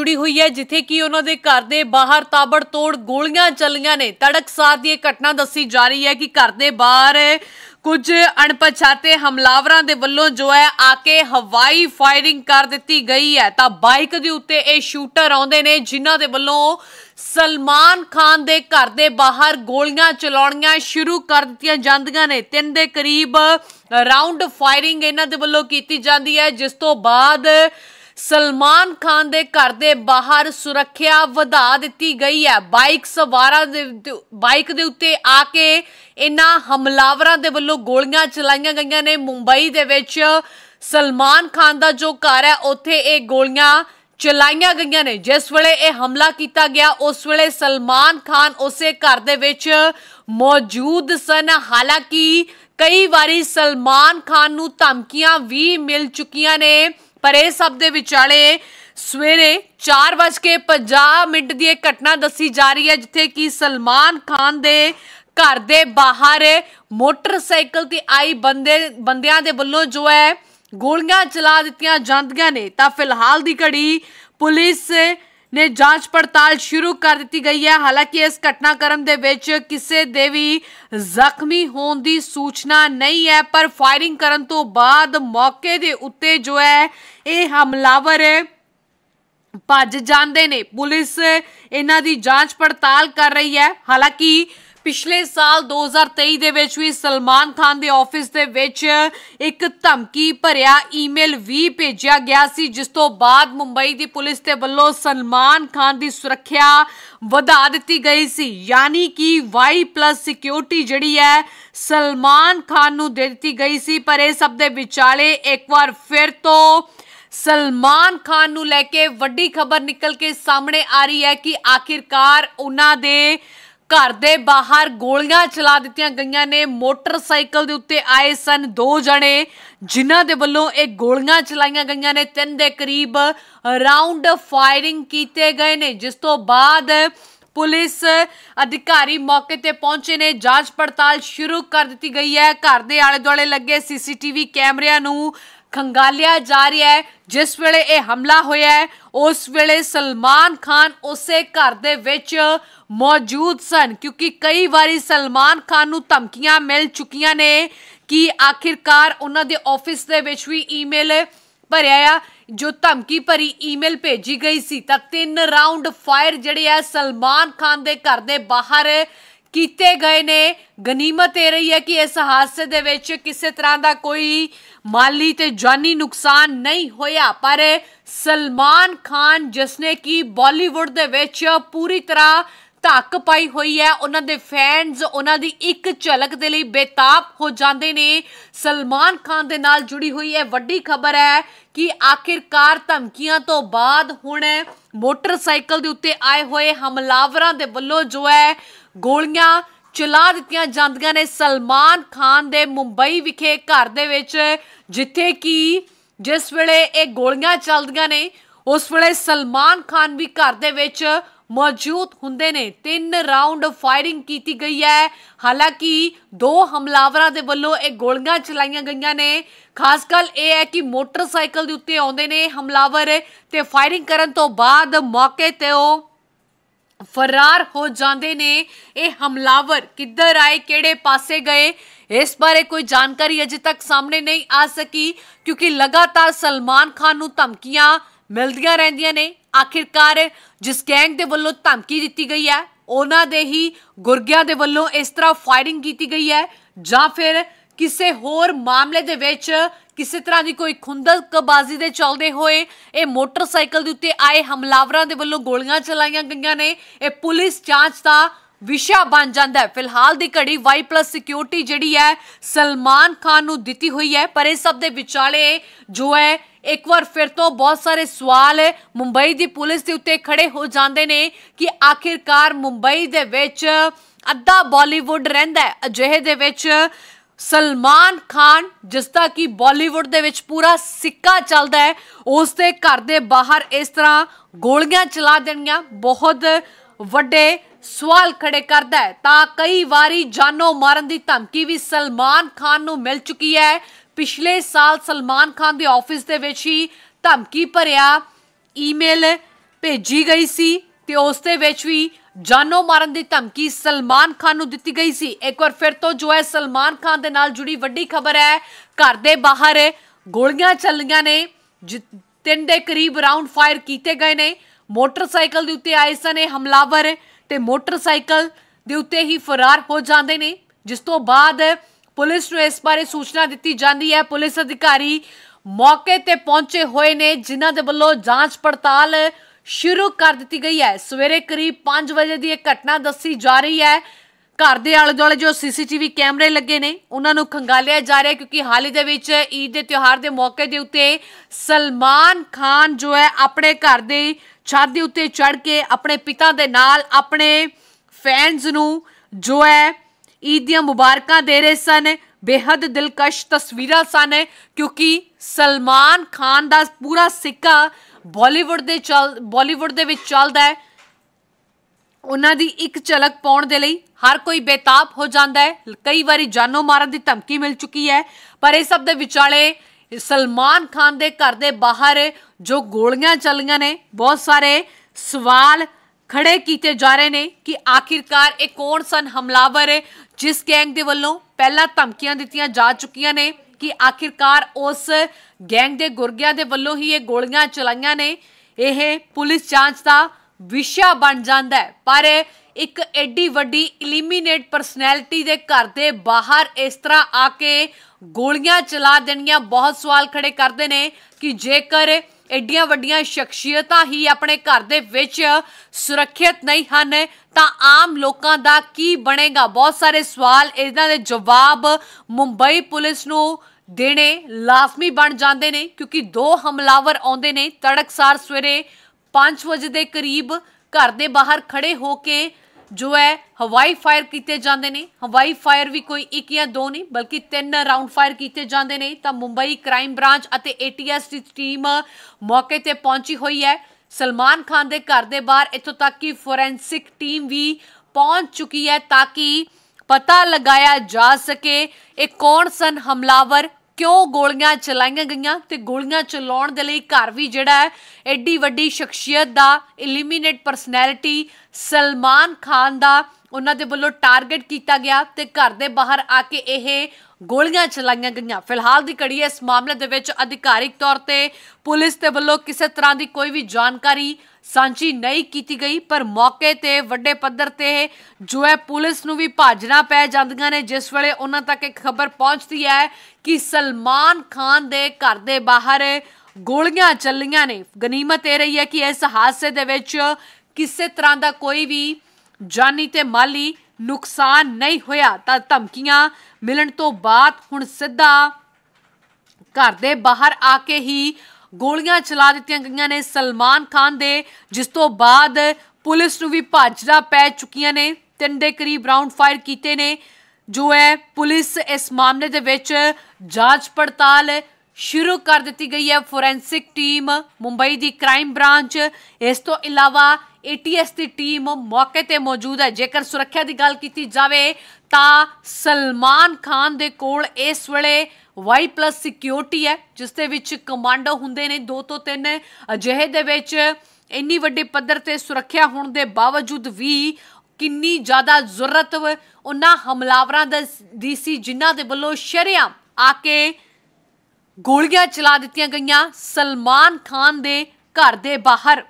ਜੁੜੀ ਹੋਈ ਹੈ ਜਿੱਥੇ ਕਿ ਉਹਨਾਂ ਦੇ ਘਰ ਦੇ ਬਾਹਰ ਤਾਬੜ ਤੋੜ ਗੋਲੀਆਂ ਚੱਲੀਆਂ ਨੇ ਤੜਕਸਾਰ ਦੀ ਇਹ ਘਟਨਾ ਦੱਸੀ ਜਾ ਰਹੀ ਹੈ ਕਿ ਘਰ ਦੇ ਬਾਹਰ ਕੁਝ ਅਣਪਛਾਤੇ ਹਮਲਾਵਰਾਂ ਦੇ ਵੱਲੋਂ ਜੋ ਹੈ ਆ ਕੇ ਹਵਾਈ ਫਾਇਰਿੰਗ ਕਰ ਦਿੱਤੀ ਗਈ ਹੈ ਤਾਂ ਬਾਈਕ ਦੇ ਉੱਤੇ ਇਹ ਸ਼ੂਟਰ ਆਉਂਦੇ ਨੇ ਜਿਨ੍ਹਾਂ ਦੇ ਵੱਲੋਂ ਸਲਮਾਨ ਖਾਨ ਦੇ ਘਰ ਦੇ ਬਾਹਰ ਗੋਲੀਆਂ ਚਲਾਉਣੀਆਂ ਸ਼ੁਰੂ ਕਰ ਦਿੱਤੀਆਂ ਜਾਂਦੀਆਂ ਨੇ ਤਿੰਨ ਦੇ ਕਰੀਬ ਰਾਉਂਡ ਫਾਇਰਿੰਗ ਇਹਨਾਂ ਦੇ ਵੱਲੋਂ ਕੀਤੀ ਜਾਂਦੀ ਹੈ ਜਿਸ ਤੋਂ ਬਾਅਦ ਸਲਮਾਨ ਖਾਨ ਦੇ ਘਰ ਦੇ ਬਾਹਰ ਸੁਰੱਖਿਆ ਵਧਾ ਦਿੱਤੀ ਗਈ ਹੈ ਬਾਈਕ ਸਵਾਰਾਂ ਦੇ ਬਾਈਕ ਦੇ ਉੱਤੇ ਆ ਕੇ ਇਨ੍ਹਾਂ ਹਮਲਾਵਰਾਂ ਦੇ ਵੱਲੋਂ ਗੋਲੀਆਂ ਚਲਾਈਆਂ ਗਈਆਂ ਨੇ ਮੁੰਬਈ ਦੇ ਵਿੱਚ ਸਲਮਾਨ ਖਾਨ ਦਾ ਜੋ ਘਰ ਹੈ ਉੱਥੇ ਇਹ ਗੋਲੀਆਂ ਚਲਾਈਆਂ ਗਈਆਂ ਨੇ ਜਿਸ ਵੇਲੇ ਇਹ ਹਮਲਾ ਕੀਤਾ ਗਿਆ ਉਸ ਵੇਲੇ ਸਲਮਾਨ ਖਾਨ ਉਸੇ ਘਰ ਦੇ ਵਿੱਚ ਮੌਜੂਦ ਸਨ ਹਾਲਾਂਕਿ ਕਈ ਵਾਰੀ ਸਲਮਾਨ ਖਾਨ ਨੂੰ ਧਮਕੀਆਂ ਵੀ ਮਿਲ ਚੁੱਕੀਆਂ ਨੇ ਪਰ ਇਹ ਸਭ ਦੇ ਵਿਚਾਲੇ ਸਵੇਰੇ 4:50 ਮਿੰਟ ਦੀ ਇੱਕ ਘਟਨਾ ਦੱਸੀ ਜਾ ਰਹੀ ਹੈ ਜਿੱਥੇ ਕਿ ਸਲਮਾਨ ਖਾਨ ਦੇ ਘਰ ਦੇ ਬਾਹਰ ਮੋਟਰਸਾਈਕਲ ਤੇ ਆਈ ਬੰਦੇ ਬੰਦਿਆਂ ਦੇ ਵੱਲੋਂ ਜੋ ਹੈ ਗੋਲੀਆਂ ਚਲਾ ਦਿੱਤੀਆਂ ਜਾਂਦੀਆਂ ਨੇ ਤਾਂ ਫਿਲਹਾਲ ਦੀ ਘੜੀ ਪੁਲਿਸ ਨੇ ਜਾਂਚ ਪੜਤਾਲ ਸ਼ੁਰੂ ਕਰ ਦਿੱਤੀ ਗਈ ਹੈ ਹਾਲਾਂਕਿ ਇਸ ਘਟਨਾਕ੍ਰਮ ਦੇ ਵਿੱਚ ਕਿਸੇ ਦੇ ਵੀ ਜ਼ਖਮੀ ਹੋਣ ਦੀ ਸੂਚਨਾ ਨਹੀਂ ਹੈ ਪਰ ਫਾਇਰਿੰਗ ਕਰਨ ਤੋਂ ਬਾਅਦ ਮੌਕੇ ਦੇ ਉੱਤੇ ਜੋ ਹੈ ਇਹ ਹਮਲਾਵਰ ਭੱਜ ਜਾਂਦੇ ਨੇ ਪੁਲਿਸ ਇਹਨਾਂ ਦੀ ਜਾਂਚ ਪੜਤਾਲ ਕਰ ਰਹੀ ਹੈ ਹਾਲਾਂਕਿ ਪਿਛਲੇ ਸਾਲ 2023 ਦੇ ਵਿੱਚ ਵੀ ਸਲਮਾਨ ਖਾਨ ਦੇ ਆਫਿਸ ਦੇ ਵਿੱਚ ਇੱਕ ਧਮਕੀ ਭਰਿਆ ਈਮੇਲ ਵੀ ਭੇਜਿਆ ਗਿਆ ਸੀ ਜਿਸ ਤੋਂ ਬਾਅਦ ਮੁੰਬਈ ਦੀ ਪੁਲਿਸ ਦੇ ਵੱਲੋਂ ਸਲਮਾਨ ਖਾਨ ਦੀ ਸੁਰੱਖਿਆ ਵਧਾ ਦਿੱਤੀ ਗਈ ਸੀ ਯਾਨੀ ਕਿ Y+ ਸਿਕਿਉਰਿਟੀ ਜਿਹੜੀ ਹੈ ਸਲਮਾਨ ਖਾਨ ਨੂੰ ਦੇ ਦਿੱਤੀ ਗਈ ਸੀ ਪਰ ਇਹ ਸਭ ਦੇ ਵਿਚਾਲੇ ਇੱਕ ਵਾਰ ਫਿਰ ਤੋਂ ਸਲਮਾਨ ਖਾਨ ਨੂੰ ਲੈ ਕੇ ਵੱਡੀ ਖਬਰ ਨਿਕਲ ਕੇ ਸਾਹਮਣੇ ਆ ਰਹੀ ਹੈ ਕਿ ਆਖਿਰਕਾਰ ਉਹਨਾਂ ਦੇ ਘਰ ਦੇ ਬਾਹਰ ਗੋਲੀਆਂ ਚਲਾ ਦਿੱਤੀਆਂ ਗਈਆਂ ਨੇ ਮੋਟਰਸਾਈਕਲ ਦੇ ਉੱਤੇ ਆਏ ਸਨ ਦੋ ਜਣੇ ਜਿਨ੍ਹਾਂ ਦੇ ਵੱਲੋਂ ਇਹ ਗੋਲੀਆਂ ਚਲਾਈਆਂ ਗਈਆਂ ਨੇ ਤਿੰਨ ਦੇ ਕਰੀਬ ਰਾਉਂਡ ਫਾਇਰਿੰਗ ਕੀਤੇ ਗਏ ਨੇ ਜਿਸ ਤੋਂ ਬਾਅਦ ਪੁਲਿਸ ਅਧਿਕਾਰੀ ਮੌਕੇ ਤੇ ਪਹੁੰਚੇ ਨੇ ਜਾਂਚ ਪੜਤਾਲ ਸ਼ੁਰੂ ਕਰ ਦਿੱਤੀ ਗਈ ਹੈ ਘਰ ਦੇ ਆਲੇ ਦੁਆਲੇ ਲੱਗੇ ਸੀਸੀਟੀਵੀ ਕੈਮਰਿਆਂ ਨੂੰ ਖੰਗਾਲਿਆ ਜਾ ਰਿਹਾ ਹੈ ਜਿਸ ਵੇਲੇ ਇਹ ਹਮਲਾ ਹੋਇਆ ਹੈ ਉਸ ਵੇਲੇ ਸਲਮਾਨ ਖਾਨ ਉਸੇ ਘਰ ਦੇ ਵਿੱਚ ਮੌਜੂਦ ਸਨ ਕਿਉਂਕਿ ਕਈ ਵਾਰੀ ਸਲਮਾਨ ਖਾਨ ਨੂੰ ਧਮਕੀਆਂ ਮਿਲ ਚੁੱਕੀਆਂ ਨੇ ਕਿ ਆਖਿਰਕਾਰ ਉਹਨਾਂ ਦੇ ਆਫਿਸ ਦੇ ਵਿੱਚ ਵੀ ਈਮੇਲ ਭਰਿਆ ਆ ਜੋ ਧਮਕੀ ਭਰੀ ਈਮੇਲ ਭੇਜੀ ਗਈ ਸੀ ਤਾਂ ਤਿੰਨ ਰਾਉਂਡ ਫਾਇਰ ਜਿਹੜੇ ਆ ਸਲਮਾਨ ਖਾਨ ਦੇ ਘਰ ਦੇ ਬਾਹਰ ਕੀਤੇ ਗਏ ਨੇ ਗਨੀਮਤ ਇਹ ਰਹੀ ਹੈ ਕਿ ਇਸ ਹਾਦਸੇ ਦੇ ਵਿੱਚ ਕਿਸੇ ਤਰ੍ਹਾਂ ਦਾ ਕੋਈ ਮਾਲੀ ਤੇ ਜਾਨੀ ਨੁਕਸਾਨ ਨਹੀਂ ਹੋਇਆ ਪਰ ਸਲਮਾਨ ਖਾਨ ਜਿਸਨੇ ਕਿ ਬਾਲੀਵੁੱਡ ਦੇ ਵਿੱਚ ਪੂਰੀ ਤਰ੍ਹਾਂ ਧੱਕ ਪਾਈ ਹੋਈ ਹੈ ਉਹਨਾਂ ਦੇ ਫੈਨਸ ਉਹਨਾਂ ਦੀ ਇੱਕ ਝਲਕ ਦੇ ਲਈ ਬੇਤਾਬ ਹੋ ਜਾਂਦੇ ਨੇ ਸਲਮਾਨ ਖਾਨ ਦੇ ਨਾਲ ਜੁੜੀ ਹੋਈ ਇਹ ਵੱਡੀ ਖਬਰ ਹੈ ਕਿ ਆਖਿਰਕਾਰ ਧਮਕੀਆਂ ਤੋਂ ਬਾਅਦ ਹੁਣ ਮੋਟਰਸਾਈਕਲ ਦੇ ਉੱਤੇ ਆਏ ਹੋਏ ਹਮਲਾਵਰਾਂ ਦੇ ਵੱਲੋਂ ਜੋ ਹੈ ਗੋਲੀਆਂ ਚਲਾ ਦਿੱਤੀਆਂ ਜਾਂਦੀਆਂ ਨੇ ਸਲਮਾਨ ਖਾਨ ਦੇ ਮੁੰਬਈ ਵਿਖੇ ਘਰ ਦੇ ਵਿੱਚ ਜਿੱਥੇ ਕਿ ਜਿਸ ਵੇਲੇ ਇਹ ਗੋਲੀਆਂ ਚੱਲਦੀਆਂ ਨੇ ਉਸ ਵੇਲੇ ਸਲਮਾਨ ਖਾਨ ਵੀ ਘਰ ਦੇ ਵਿੱਚ ਮੌਜੂਦ ਹੁੰਦੇ ਨੇ ਤਿੰਨ ਰਾਉਂਡ ਫਾਇਰਿੰਗ ਕੀਤੀ ਗਈ ਹੈ ਹਾਲਾਂਕਿ ਦੋ ਹਮਲਾਵਰਾਂ ਦੇ ਵੱਲੋਂ ਇਹ ਗੋਲੀਆਂ ਚਲਾਈਆਂ ਗਈਆਂ ਨੇ ਖਾਸ ਕਰ ਇਹ ਹੈ ਕਿ ਮੋਟਰਸਾਈਕਲ ਦੇ ਉੱਤੇ ਆਉਂਦੇ ਨੇ ਹਮਲਾਵਰ ਤੇ ਫਾਇਰਿੰਗ ਕਰਨ ਤੋਂ ਬਾਅਦ ਮੌਕੇ ਤੇ ਉਹ ਫਰਾਰ ਹੋ ਜਾਂਦੇ ਨੇ ਇਹ ਹਮਲਾਵਰ ਕਿੱਧਰ ਆਏ ਕਿਹੜੇ ਪਾਸੇ ਗਏ ਇਸ ਬਾਰੇ ਕੋਈ ਜਾਣਕਾਰੀ ਅਜੇ ਤੱਕ ਸਾਹਮਣੇ ਨਹੀਂ ਆ ਸਕੀ ਕਿਉਂਕਿ ਲਗਾਤਾਰ ਸਲਮਾਨ ਖਾਨ ਨੂੰ ਧਮਕੀਆਂ ਮਿਲਦੀਆਂ ਰਹਿੰਦੀਆਂ ਨੇ ਆਖਿਰਕਾਰ ਜਿਸ ਗੈਂਗ ਦੇ ਵੱਲੋਂ ਧਮਕੀ ਦਿੱਤੀ ਗਈ ਹੈ ਉਹਨਾਂ ਦੇ ਹੀ ਗੁਰਗਿਆਂ ਦੇ ਵੱਲੋਂ ਇਸ ਤਰ੍ਹਾਂ ਫਾਇਰਿੰਗ ਕੀਤੀ ਗਈ ਹੈ ਜਾਂ ਫਿਰ ਕਿਸੇ ਹੋਰ ਮਾਮਲੇ ਦੇ ਵਿੱਚ ਕਿਸੇ ਤਰ੍ਹਾਂ ਦੀ ਕੋਈ ਖੁੰਦਕਬਾਜ਼ੀ ਦੇ ਚੱਲਦੇ ਹੋਏ ਇਹ ਮੋਟਰਸਾਈਕਲ ਦੇ ਉੱਤੇ ਆਏ ਹਮਲਾਵਰਾਂ ਦੇ ਵੱਲੋਂ ਗੋਲੀਆਂ ਚਲਾਈਆਂ ਗਈਆਂ ਨੇ ਇਹ ਪੁਲਿਸ ਜਾਂਚ ਦਾ ਵਿਸ਼ਾ ਬਣ ਜਾਂਦਾ ਹੈ ਫਿਲਹਾਲ ਦੀ ਘੜੀ ਵਾਈ ਪਲੱਸ ਸਿਕਿਉਰਿਟੀ ਜਿਹੜੀ ਹੈ ਸਲਮਾਨ ਖਾਨ ਨੂੰ ਦਿੱਤੀ ਹੋਈ ਹੈ ਪਰ ਇਹ ਸਭ ਦੇ ਵਿਚਾਲੇ ਜੋ ਹੈ ਇੱਕ ਵਾਰ ਫਿਰ ਤੋਂ ਬਹੁਤ ਸਾਰੇ ਸਵਾਲ ਮੁੰਬਈ ਦੀ ਪੁਲਿਸ ਦੇ ਉੱਤੇ ਖੜੇ ਹੋ ਜਾਂਦੇ ਨੇ ਕਿ ਆਖਿਰਕਾਰ ਮੁੰਬਈ ਦੇ ਵਿੱਚ ਅੱਧਾ ਬਾਲੀਵੁੱਡ ਰਹਿੰਦਾ ਹੈ ਅਜਿਹੇ ਦੇ ਵਿੱਚ ਸਲਮਾਨ ਖਾਨ ਜਿਸ ਦਾ ਕਿ ਬਾਲੀਵੁੱਡ ਦੇ ਵਿੱਚ ਪੂਰਾ ਸਿੱਕਾ ਚੱਲਦਾ ਹੈ ਉਸ ਦੇ ਘਰ ਦੇ ਬਾਹਰ ਇਸ ਤਰ੍ਹਾਂ ਗੋਲੀਆਂ ਚਲਾ ਦੇਣੀਆਂ ਬਹੁਤ ਵੱਡੇ ਸਵਾਲ ਖੜੇ ਕਰਦਾ ਹੈ ਤਾਂ ਕਈ ਵਾਰੀ ਜਾਨੋਂ ਮਾਰਨ ਦੀ ਧਮਕੀ ਵੀ ਸਲਮਾਨ ਖਾਨ ਨੂੰ ਮਿਲ ਚੁੱਕੀ ਹੈ ਪਿਛਲੇ ਸਾਲ ਸਲਮਾਨ ਖਾਨ ਦੇ ਆਫਿਸ ਦੇ ਵਿੱਚ ਹੀ ਧਮਕੀ ਭਰਿਆ ਈਮੇਲ ਭੇਜੀ ਗਈ ਸੀ ਤੇ ਉਸ ਦੇ ਵਿੱਚ ਵੀ ਜਾਨੋ ਮਾਰਨ ਦੀ ਧਮਕੀ ਸਲਮਾਨ ਖਾਨ ਨੂੰ ਦਿੱਤੀ ਗਈ ਸੀ ਇੱਕ ਵਾਰ ਫਿਰ ਤੋਂ ਜੋ ਹੈ ਸਲਮਾਨ ਖਾਨ ਦੇ ਨਾਲ ਜੁੜੀ ਵੱਡੀ ਖਬਰ ਹੈ ਘਰ ਦੇ ਬਾਹਰ ਗੋਲੀਆਂ ਚੱਲੀਆਂ ਨੇ ਤਿੰਨ ਦੇ ਕਰੀਬ ਰਾਉਂਡ ਫਾਇਰ ਕੀਤੇ ਗਏ ਨੇ ਮੋਟਰਸਾਈਕਲ ਦੇ ਉੱਤੇ ਆਏ ਸਨ ਇਹ ਹਮਲਾਵਰ ਤੇ ਮੋਟਰਸਾਈਕਲ ਦੇ ਉੱਤੇ ਹੀ ਫਰਾਰ ਹੋ ਜਾਂਦੇ ਨੇ ਜਿਸ ਤੋਂ ਬਾਅਦ ਪੁਲਿਸ ਨੂੰ ਇਸ ਬਾਰੇ ਸੂਚਨਾ ਦਿੱਤੀ ਜਾਂਦੀ ਹੈ ਪੁਲਿਸ ਅਧਿਕਾਰੀ ਮੌਕੇ ਤੇ ਪਹੁੰਚੇ ਹੋਏ ਨੇ ਜਿਨ੍ਹਾਂ ਦੇ ਵੱਲੋਂ ਜਾਂਚ ਪੜਤਾਲ ਸ਼ੁਰੂ ਕਰ ਦਿੱਤੀ ਗਈ ਹੈ ਸਵੇਰੇ ਕਰੀਬ 5 ਵਜੇ ਦੀ ਇਹ ਘਟਨਾ ਦੱਸੀ ਜਾ ਰਹੀ ਹੈ ਘਰ ਦੇ ਆਲੇ ਦੁਆਲੇ ਜੋ ਸੀਸੀਟੀਵੀ ਕੈਮਰੇ ਲੱਗੇ ਨੇ ਉਹਨਾਂ ਨੂੰ ਖੰਗਾਲਿਆ ਜਾ ਰਿਹਾ ਕਿਉਂਕਿ ਹਾਲ ਹੀ ਦੇ ਵਿੱਚ ਈਦ ਦੇ ਤਿਉਹਾਰ ਦੇ ਮੌਕੇ ਦੇ ਉੱਤੇ ਸਲਮਾਨ ਖਾਨ ਜੋ ਹੈ ਆਪਣੇ ਘਰ ਦੇ ਛੱਤ ਦੇ ਉੱਤੇ ਚੜ ਕੇ ਆਪਣੇ ਪਿਤਾ ਦੇ ਨਾਲ ਆਪਣੇ ਫੈਨਸ ਨੂੰ ਜੋ ਹੈ ਈਦ ਦੀਆਂ ਮੁਬਾਰਕਾਂ ਦੇ ਰਹੇ ਸਨ ਬੇहद ਦਿਲਕਸ਼ ਤਸਵੀਰਾਂ ਸਨ ਕਿਉਂਕਿ ਸਲਮਾਨ ਖਾਨ ਦਾ ਪੂਰਾ ਸਿੱਕਾ ਬਾਲੀਵੁੱਡ ਦੇ ਚੱਲ ਬਾਲੀਵੁੱਡ ਦੇ ਵਿੱਚ ਚੱਲਦਾ ਹੈ ਉਹਨਾਂ ਦੀ ਇੱਕ ਝਲਕ ਪਾਉਣ ਦੇ ਲਈ ਹਰ ਕੋਈ ਬੇਤਾਬ ਹੋ ਜਾਂਦਾ ਹੈ ਕਈ ਵਾਰੀ ਜਾਨੋਂ ਮਾਰਨ ਦੀ ਧਮਕੀ ਮਿਲ ਚੁੱਕੀ ਹੈ ਪਰ ਇਹ ਸਭ ਦੇ ਵਿਚਾਲੇ ਸਲਮਾਨ ਖਾਨ ਦੇ ਘਰ ਦੇ ਬਾਹਰ ਜੋ ਗੋਲੀਆਂ ਚੱਲੀਆਂ ਨੇ ਬਹੁਤ ਸਾਰੇ ਸਵਾਲ ਖੜੇ ਕੀਤੇ ਜਾ ਰਹੇ ਨੇ ਕਿ ਆਖਿਰਕਾਰ ਇਹ ਕੌਣ ਸਨ ਹਮਲਾਵਰ ਜਿਸ ਗੈਂਗ ਦੇ ਵੱਲੋਂ ਪਹਿਲਾਂ ਧਮਕੀਆਂ ਦਿੱਤੀਆਂ ਜਾ ਚੁੱਕੀਆਂ ਨੇ ਕਿ ਆਖਿਰਕਾਰ ਉਸ ਗੈਂਗ ਦੇ ਗੁਰਗਿਆਂ ਦੇ ਵੱਲੋਂ ਹੀ ਇਹ ਗੋਲੀਆਂ ਚਲਾਈਆਂ ਨੇ ਇਹ ਪੁਲਿਸ ਜਾਂਚ ਦਾ ਵਿਸ਼ਾ ਬਣ ਜਾਂਦਾ ਪਰ ਇੱਕ ਐਡੀ ਵੱਡੀ ਇਲੀਮੀਨੇਟ ਪਰਸਨੈਲਿਟੀ ਦੇ ਘਰ ਦੇ ਬਾਹਰ ਇਸ ਤਰ੍ਹਾਂ ਆ ਕੇ ਗੋਲੀਆਂ ਚਲਾ ਦੇਣੀਆਂ ਬਹੁਤ ਸਵਾਲ ਖੜੇ ਕਰਦੇ ਨੇ ਕਿ ਜੇਕਰ ਐਡੀਆਂ ਵੱਡੀਆਂ ਸ਼ਖਸੀਅਤਾਂ ਹੀ ਆਪਣੇ ਘਰ ਦੇ ਵਿੱਚ ਸੁਰੱਖਿਅਤ ਨਹੀਂ ਹਨ ਤਾਂ ਆਮ ਲੋਕਾਂ ਦਾ ਕੀ ਬਣੇਗਾ ਬਹੁਤ ਸਾਰੇ ਸਵਾਲ ਇਹਨਾਂ ਦੇ ਜਵਾਬ ਮੁੰਬਈ ਪੁਲਿਸ ਨੂੰ ਦੇਣੇ ਲਾਜ਼ਮੀ ਬਣ ਜਾਂਦੇ ਨੇ ਕਿਉਂਕਿ ਦੋ ਹਮਲਾਵਰ ਆਉਂਦੇ ਨੇ ਤੜਕਸਾਰ ਸਵੇਰੇ 5 ਵਜੇ ਦੇ ਕਰੀਬ ਘਰ ਦੇ ਬਾਹਰ ਖੜੇ ਹੋ ਕੇ ਜੋ ਹੈ ਹਵਾਈ ਫਾਇਰ ਕੀਤੇ ਜਾਂਦੇ ਨੇ ਹਵਾਈ ਫਾਇਰ ਵੀ ਕੋਈ ਇੱਕ ਜਾਂ ਦੋ ਨਹੀਂ ਬਲਕਿ ਤਿੰਨ ਰਾਉਂਡ ਫਾਇਰ ਕੀਤੇ ਜਾਂਦੇ ਨੇ ਤਾਂ ਮੁੰਬਈ ਕ੍ਰਾਈਮ ਬ੍ਰਾਂਚ ਅਤੇ ਏਟੀਐਸ ਦੀ ਟੀਮ ਮੌਕੇ ਤੇ ਪਹੁੰਚੀ ਹੋਈ ਹੈ ਸਲਮਾਨ ਖਾਨ ਦੇ ਘਰ ਦੇ ਬਾਹਰ ਇੱਥੋਂ ਤੱਕ ਕਿ ਫੋਰੈਂਸਿਕ ਟੀਮ ਵੀ ਪਹੁੰਚ ਚੁੱਕੀ ਹੈ ਤਾਂ ਕਿ ਪਤਾ ਲਗਾਇਆ ਜਾ ਸਕੇ ਇਹ ਕੌਣ ਸਨ ਹਮਲਾਵਰ ਕਿਉਂ ਗੋਲੀਆਂ ਚਲਾਈਆਂ ਗਈਆਂ ਤੇ ਗੋਲੀਆਂ ਚਲਾਉਣ ਦੇ ਲਈ ਘਰ ਵੀ ਜਿਹੜਾ ਹੈ ਐਡੀ ਵੱਡੀ ਸ਼ਖਸੀਅਤ ਦਾ ਇਲੀਮੀਨੇਟ ਪਰਸਨੈਲਿਟੀ ਸਲਮਾਨ ਖਾਨ ਦਾ ਉਹਨਾਂ ਦੇ ਵੱਲੋਂ ਟਾਰਗੇਟ ਕੀਤਾ ਗਿਆ ਤੇ ਘਰ ਦੇ ਬਾਹਰ ਆ ਕੇ ਇਹ ਗੋਲੀਆਂ ਚਲਾਈਆਂ ਗਈਆਂ ਫਿਲਹਾਲ ਦੀ ਕੜੀ ਇਸ ਮਾਮਲੇ ਦੇ ਵਿੱਚ ਅਧਿਕਾਰਿਕ ਤੌਰ ਤੇ ਪੁਲਿਸ ਦੇ ਵੱਲੋਂ ਕਿਸੇ ਤਰ੍ਹਾਂ ਦੀ ਕੋਈ ਵੀ ਜਾਣਕਾਰੀ ਸਾਂਝੀ ਨਹੀਂ ਕੀਤੀ ਗਈ ਪਰ ਮੌਕੇ ਤੇ ਵੱਡੇ ਪੱਧਰ ਤੇ ਜੋ ਹੈ ਪੁਲਿਸ ਨੂੰ ਵੀ ਭਾਜਣਾ ਪੈ ਜਾਂਦੀਆਂ ਨੇ ਜਿਸ ਵੇਲੇ ਉਹਨਾਂ ਤੱਕ ਇੱਕ ਖਬਰ ਪਹੁੰਚਦੀ ਹੈ ਕਿ ਸਲਮਾਨ ਖਾਨ ਦੇ ਘਰ ਦੇ ਬਾਹਰ ਗੋਲੀਆਂ ਚੱਲੀਆਂ ਨੇ ਗਨੀਮਤ ਇਹ ਰਹੀ ਹੈ ਕਿ ਇਸ ਹਾਦਸੇ ਦੇ ਵਿੱਚ ਕਿਸੇ ਤਰ੍ਹਾਂ ਦਾ ਕੋਈ ਵੀ ਜਾਨੀ ਤੇ ਮਾਲੀ ਨੁਕਸਾਨ ਨਹੀਂ ਹੋਇਆ ਤਾਂ ਧਮਕੀਆਂ ਮਿਲਣ ਤੋਂ ਬਾਅਦ ਹੁਣ ਸਿੱਧਾ ਘਰ ਦੇ ਬਾਹਰ ਆ ਕੇ ਹੀ ਗੋਲੀਆਂ ਚਲਾ ਦਿੱਤੀਆਂ ਗਈਆਂ ਨੇ ਸਲਮਾਨ ਖਾਨ ਦੇ ਜਿਸ ਤੋਂ ਬਾਅਦ ਪੁਲਿਸ ਨੂੰ ਵੀ ਭਾਜੜਾ ਪੈ ਚੁੱਕੀਆਂ ਨੇ ਤਿੰਨ ਦੇ ਕਰੀਬ ਰਾਉਂਡ ਫਾਇਰ ਕੀਤੇ ਨੇ ਜੋ ਹੈ ਪੁਲਿਸ ਇਸ ਮਾਮਲੇ ਦੇ ਵਿੱਚ ਜਾਂਚ ਪੜਤਾਲ ਸ਼ੁਰੂ ਕਰ ਦਿੱਤੀ ਗਈ ਹੈ ਫੋਰੈਂਸਿਕ ਟੀਮ ਮੁੰਬਈ ਦੀ ਕ੍ਰਾਈਮ ਬ੍ਰਾਂਚ ਇਸ ਤੋਂ ਇਲਾਵਾ ਏਟੀਐਸ ਦੀ ਟੀਮ ਮੌਕੇ ਤੇ ਮੌਜੂਦ ਹੈ ਜੇਕਰ ਸੁਰੱਖਿਆ ਦੀ ਗੱਲ ਕੀਤੀ ਜਾਵੇ ਤਾਂ ਸਲਮਾਨ ਖਾਨ ਦੇ ਕੋਲ ਇਸ ਵੇਲੇ Y+ ਸਿਕਿਉਰਿਟੀ ਹੈ ਜਿਸ ਦੇ ਵਿੱਚ ਕਮਾਂਡੋ ਹੁੰਦੇ ਨੇ ਦੋ ਤੋਂ ਤਿੰਨ ਅਜਿਹੇ ਦੇ ਵਿੱਚ ਇੰਨੀ ਵੱਡੇ ਪੱਧਰ ਤੇ ਸੁਰੱਖਿਆ ਹੋਣ ਦੇ ਬਾਵਜੂਦ ਵੀ ਕਿੰਨੀ ਜ਼ਿਆਦਾ ਜ਼ਰੂਰਤ ਉਹਨਾਂ ਹਮਲਾਵਰਾਂ ਦਾ ਦੀ ਸੀ ਜਿਨ੍ਹਾਂ ਦੇ ਵੱਲੋਂ ਸ਼ਰਿਆਮ ਆ ਕੇ ਗੋਲੀਆਂ ਚਲਾ ਦਿੱਤੀਆਂ ਗਈਆਂ ਸਲਮਾਨ ਖਾਨ ਦੇ ਘਰ ਦੇ ਬਾਹਰ